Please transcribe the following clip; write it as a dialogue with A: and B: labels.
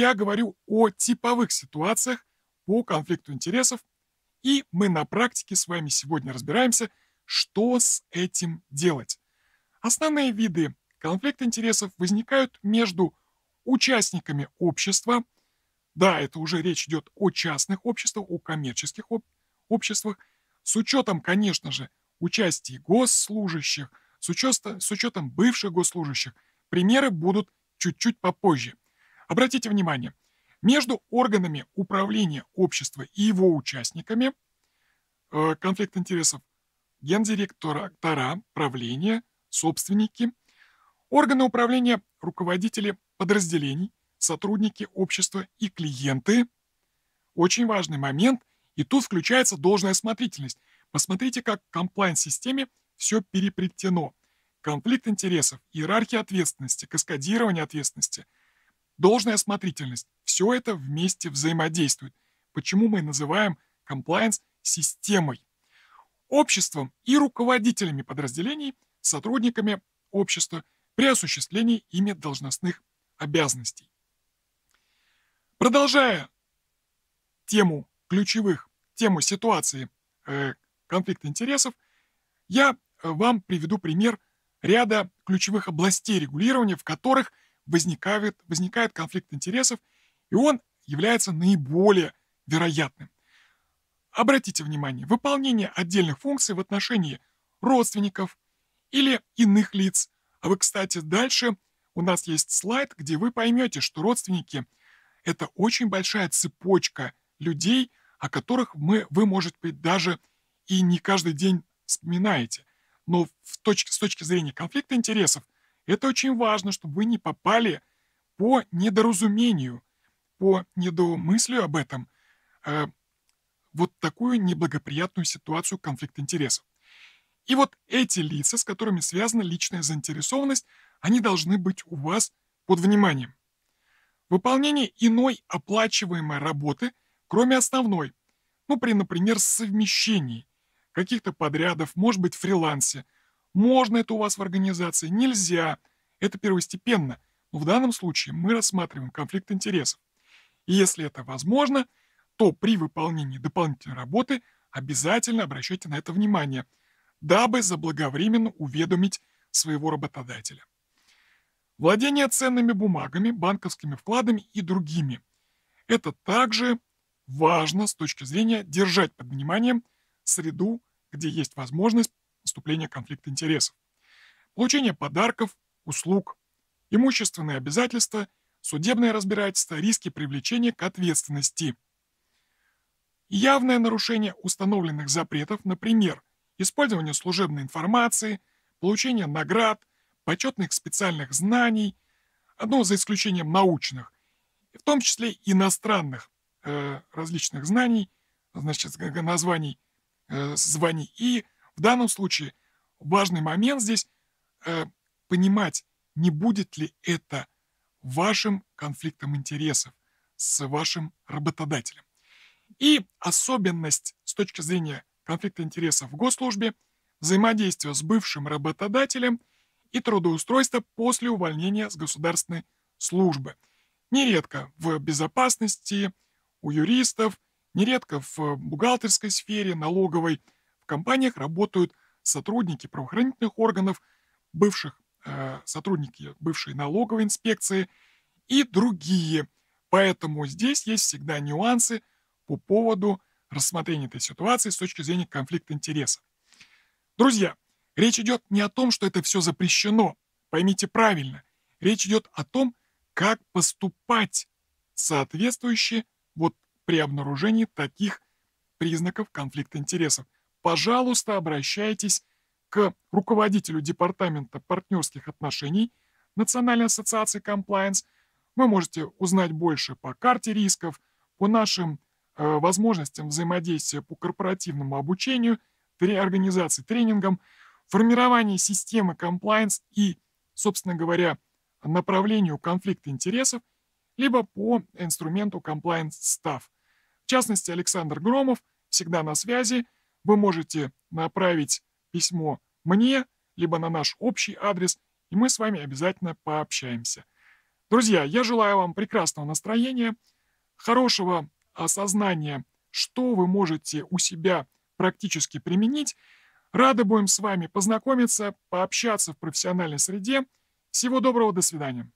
A: Я говорю о типовых ситуациях по конфликту интересов, и мы на практике с вами сегодня разбираемся, что с этим делать. Основные виды конфликта интересов возникают между участниками общества, да, это уже речь идет о частных обществах, о коммерческих об обществах, с учетом, конечно же, участия госслужащих, с, учет, с учетом бывших госслужащих. Примеры будут чуть-чуть попозже. Обратите внимание, между органами управления общества и его участниками э, конфликт интересов гендиректора, правления, собственники, органы управления, руководители подразделений, сотрудники общества и клиенты. Очень важный момент, и тут включается должная осмотрительность. Посмотрите, как в комплайн-системе все переплетено. Конфликт интересов, иерархия ответственности, каскадирование ответственности – должная осмотрительность. Все это вместе взаимодействует. Почему мы называем комплайенс системой? Обществом и руководителями подразделений, сотрудниками общества при осуществлении ими должностных обязанностей. Продолжая тему ключевых, тему ситуации э, конфликта интересов, я э, вам приведу пример ряда ключевых областей регулирования, в которых возникает, возникает конфликт интересов, и он является наиболее вероятным. Обратите внимание, выполнение отдельных функций в отношении родственников или иных лиц. А вы, кстати, дальше у нас есть слайд, где вы поймете, что родственники — это очень большая цепочка людей, о которых мы, вы, может быть, даже и не каждый день вспоминаете. Но в точ, с точки зрения конфликта интересов это очень важно, чтобы вы не попали по недоразумению, по недомыслию об этом, э, вот такую неблагоприятную ситуацию конфликт интересов. И вот эти лица, с которыми связана личная заинтересованность, они должны быть у вас под вниманием. Выполнение иной оплачиваемой работы, кроме основной, ну, при, например, совмещении каких-то подрядов, может быть, фрилансе – можно это у вас в организации, нельзя. Это первостепенно. Но в данном случае мы рассматриваем конфликт интересов. И если это возможно, то при выполнении дополнительной работы обязательно обращайте на это внимание, дабы заблаговременно уведомить своего работодателя. Владение ценными бумагами, банковскими вкладами и другими. Это также важно с точки зрения держать под вниманием среду, где есть возможность наступления конфликта интересов, получение подарков, услуг, имущественные обязательства, судебное разбирательство, риски привлечения к ответственности. Явное нарушение установленных запретов, например, использование служебной информации, получение наград, почетных специальных знаний, одно за исключением научных, в том числе иностранных э, различных знаний, значит, названий, э, званий и в данном случае важный момент здесь э, понимать, не будет ли это вашим конфликтом интересов с вашим работодателем. И особенность с точки зрения конфликта интересов в госслужбе, взаимодействия с бывшим работодателем и трудоустройство после увольнения с государственной службы. Нередко в безопасности, у юристов, нередко в бухгалтерской сфере, налоговой, компаниях работают сотрудники правоохранительных органов, бывших э, сотрудники бывшей налоговой инспекции и другие. Поэтому здесь есть всегда нюансы по поводу рассмотрения этой ситуации с точки зрения конфликта интересов. Друзья, речь идет не о том, что это все запрещено. Поймите правильно. Речь идет о том, как поступать соответствующе вот при обнаружении таких признаков конфликта интересов пожалуйста, обращайтесь к руководителю Департамента партнерских отношений Национальной ассоциации Compliance. Вы можете узнать больше по карте рисков, по нашим э, возможностям взаимодействия по корпоративному обучению, реорганизации тренингам, формировании системы compliance и, собственно говоря, направлению конфликта интересов, либо по инструменту compliance staff. В частности, Александр Громов всегда на связи – вы можете направить письмо мне, либо на наш общий адрес, и мы с вами обязательно пообщаемся. Друзья, я желаю вам прекрасного настроения, хорошего осознания, что вы можете у себя практически применить. Рады будем с вами познакомиться, пообщаться в профессиональной среде. Всего доброго, до свидания.